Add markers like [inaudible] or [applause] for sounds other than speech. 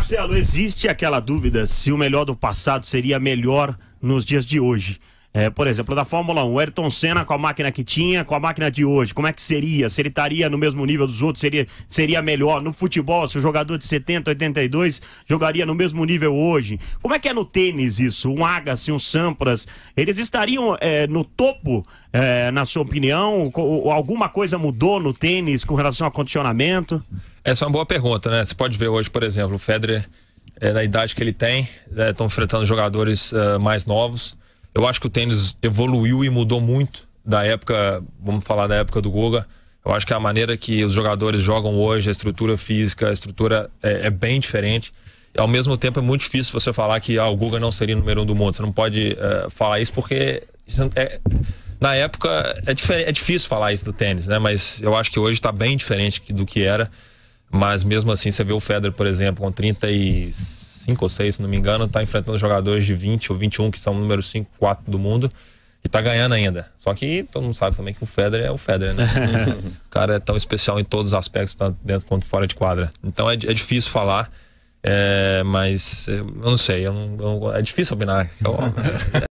Marcelo, existe aquela dúvida se o melhor do passado seria melhor nos dias de hoje. É, por exemplo, da Fórmula 1, Ayrton Senna com a máquina que tinha, com a máquina de hoje, como é que seria? Se ele estaria no mesmo nível dos outros, seria, seria melhor? No futebol, se o jogador de 70, 82 jogaria no mesmo nível hoje? Como é que é no tênis isso? Um Agassi, um Sampras, eles estariam é, no topo, é, na sua opinião? Alguma coisa mudou no tênis com relação ao condicionamento? Essa é uma boa pergunta, né? Você pode ver hoje, por exemplo, o Federer, é, na idade que ele tem, estão né, é, enfrentando jogadores uh, mais novos. Eu acho que o tênis evoluiu e mudou muito da época, vamos falar da época do Guga. Eu acho que a maneira que os jogadores jogam hoje, a estrutura física, a estrutura é, é bem diferente. E, ao mesmo tempo, é muito difícil você falar que ah, o Guga não seria o número um do mundo. Você não pode uh, falar isso porque é, na época é, é, difícil falar isso do tênis, né? Mas eu acho que hoje está bem diferente do que era. Mas mesmo assim, você vê o Federer, por exemplo, com 35 ou 6, se não me engano, está enfrentando jogadores de 20 ou 21, que são o número 5, 4 do mundo, e está ganhando ainda. Só que todo mundo sabe também que o Federer é o Federer, né? [laughs] o cara é tão especial em todos os aspectos, tanto dentro quanto fora de quadra. Então é, é difícil falar, é, mas eu não sei, eu não, eu, é difícil opinar. Eu, [laughs]